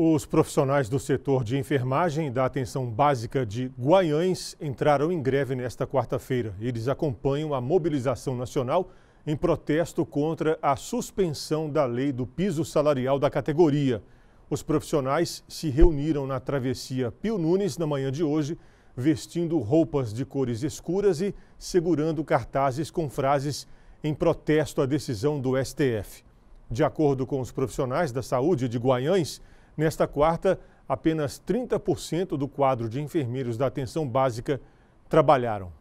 Os profissionais do setor de enfermagem da atenção básica de Guaiães entraram em greve nesta quarta-feira. Eles acompanham a mobilização nacional em protesto contra a suspensão da lei do piso salarial da categoria. Os profissionais se reuniram na travessia Pio Nunes na manhã de hoje, vestindo roupas de cores escuras e segurando cartazes com frases em protesto à decisão do STF. De acordo com os profissionais da saúde de Guaiães, Nesta quarta, apenas 30% do quadro de enfermeiros da atenção básica trabalharam.